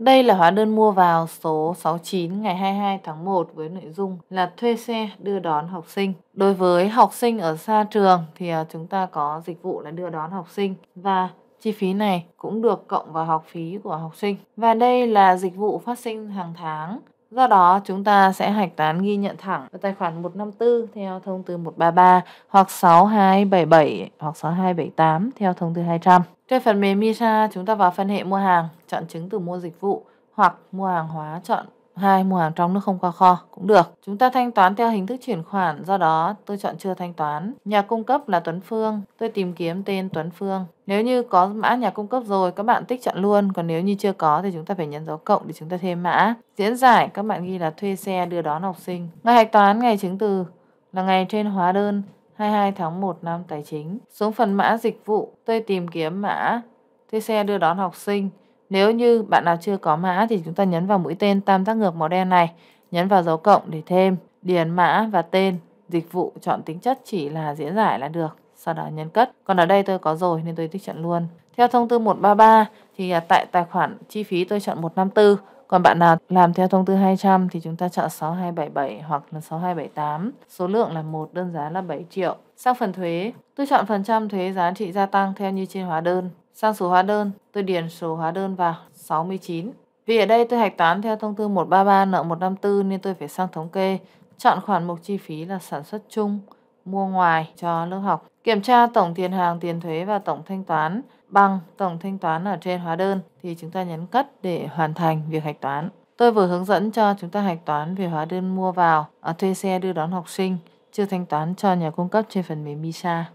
Đây là hóa đơn mua vào số 69 ngày 22 tháng 1 với nội dung là thuê xe đưa đón học sinh. Đối với học sinh ở xa trường thì à, chúng ta có dịch vụ là đưa đón học sinh và chi phí này cũng được cộng vào học phí của học sinh. Và đây là dịch vụ phát sinh hàng tháng Do đó, chúng ta sẽ hạch toán ghi nhận thẳng vào tài khoản 154 theo thông tư 133 hoặc 6277 hoặc 6278 theo thông tư 200. Trên phần mềm MISA, chúng ta vào phân hệ mua hàng, chọn chứng từ mua dịch vụ hoặc mua hàng hóa chọn hai Mua hàng trong nước không qua kho cũng được. Chúng ta thanh toán theo hình thức chuyển khoản, do đó tôi chọn chưa thanh toán. Nhà cung cấp là Tuấn Phương, tôi tìm kiếm tên Tuấn Phương. Nếu như có mã nhà cung cấp rồi, các bạn tích chọn luôn, còn nếu như chưa có thì chúng ta phải nhấn dấu cộng để chúng ta thêm mã. Diễn giải, các bạn ghi là thuê xe đưa đón học sinh. Ngày hạch toán, ngày chứng từ là ngày trên hóa đơn 22 tháng 1 năm tài chính. Xuống phần mã dịch vụ, tôi tìm kiếm mã thuê xe đưa đón học sinh. Nếu như bạn nào chưa có mã thì chúng ta nhấn vào mũi tên tam giác ngược màu đen này, nhấn vào dấu cộng để thêm, điền mã và tên, dịch vụ chọn tính chất chỉ là diễn giải là được. Sau đó nhấn cất. Còn ở đây tôi có rồi nên tôi tích chọn luôn. Theo thông tư 133 thì à, tại tài khoản chi phí tôi chọn 154. Còn bạn nào làm theo thông tư 200 thì chúng ta chọn 6277 hoặc là 6278. Số lượng là 1, đơn giá là 7 triệu. Sang phần thuế, tôi chọn phần trăm thuế giá trị gia tăng theo như trên hóa đơn. Sang số hóa đơn, tôi điền số hóa đơn vào 69. Vì ở đây tôi hạch toán theo thông tư 133 nợ 154 nên tôi phải sang thống kê, chọn khoản mục chi phí là sản xuất chung, mua ngoài cho lớp học. Kiểm tra tổng tiền hàng, tiền thuế và tổng thanh toán bằng tổng thanh toán ở trên hóa đơn thì chúng ta nhấn cất để hoàn thành việc hạch toán. Tôi vừa hướng dẫn cho chúng ta hạch toán về hóa đơn mua vào, ở thuê xe đưa đón học sinh, chưa thanh toán cho nhà cung cấp trên phần mềm MISA.